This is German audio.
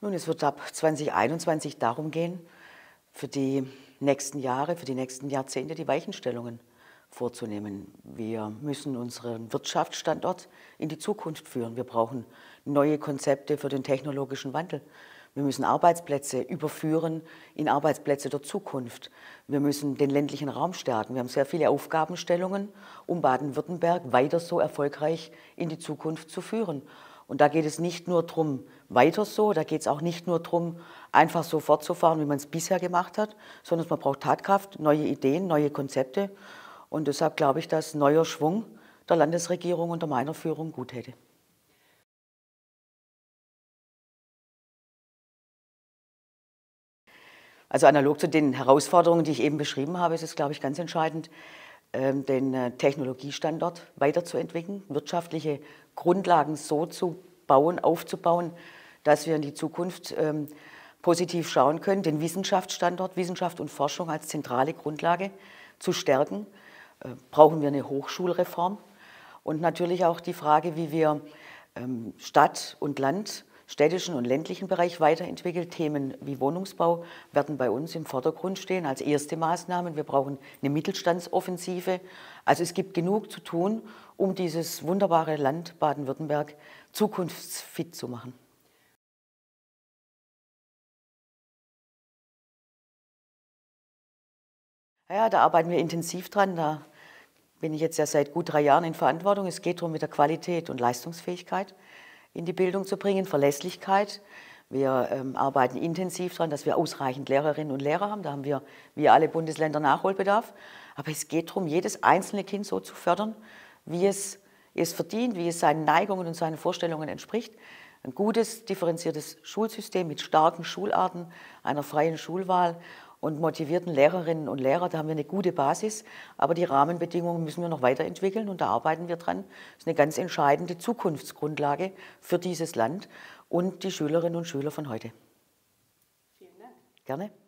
Nun, es wird ab 2021 darum gehen, für die nächsten Jahre, für die nächsten Jahrzehnte die Weichenstellungen vorzunehmen. Wir müssen unseren Wirtschaftsstandort in die Zukunft führen. Wir brauchen neue Konzepte für den technologischen Wandel. Wir müssen Arbeitsplätze überführen in Arbeitsplätze der Zukunft. Wir müssen den ländlichen Raum stärken. Wir haben sehr viele Aufgabenstellungen, um Baden-Württemberg weiter so erfolgreich in die Zukunft zu führen. Und da geht es nicht nur darum, weiter so, da geht es auch nicht nur darum, einfach so fortzufahren, wie man es bisher gemacht hat, sondern man braucht Tatkraft, neue Ideen, neue Konzepte. Und deshalb glaube ich, dass neuer Schwung der Landesregierung unter meiner Führung gut hätte. Also analog zu den Herausforderungen, die ich eben beschrieben habe, ist es, glaube ich, ganz entscheidend, ähm, den äh, Technologiestandort weiterzuentwickeln, wirtschaftliche Grundlagen so zu bauen, aufzubauen, dass wir in die Zukunft ähm, positiv schauen können, den Wissenschaftsstandort, Wissenschaft und Forschung als zentrale Grundlage zu stärken. Äh, brauchen wir eine Hochschulreform und natürlich auch die Frage, wie wir ähm, Stadt und Land städtischen und ländlichen Bereich weiterentwickelt. Themen wie Wohnungsbau werden bei uns im Vordergrund stehen als erste Maßnahmen. Wir brauchen eine Mittelstandsoffensive. Also es gibt genug zu tun, um dieses wunderbare Land Baden-Württemberg zukunftsfit zu machen. Ja, da arbeiten wir intensiv dran. Da bin ich jetzt ja seit gut drei Jahren in Verantwortung. Es geht darum mit der Qualität und Leistungsfähigkeit in die Bildung zu bringen, Verlässlichkeit. Wir ähm, arbeiten intensiv daran, dass wir ausreichend Lehrerinnen und Lehrer haben. Da haben wir, wie alle Bundesländer, Nachholbedarf. Aber es geht darum, jedes einzelne Kind so zu fördern, wie es es verdient, wie es seinen Neigungen und seinen Vorstellungen entspricht. Ein gutes, differenziertes Schulsystem mit starken Schularten, einer freien Schulwahl und motivierten Lehrerinnen und Lehrer. Da haben wir eine gute Basis, aber die Rahmenbedingungen müssen wir noch weiterentwickeln und da arbeiten wir dran. Das ist eine ganz entscheidende Zukunftsgrundlage für dieses Land und die Schülerinnen und Schüler von heute. Vielen Dank. Gerne.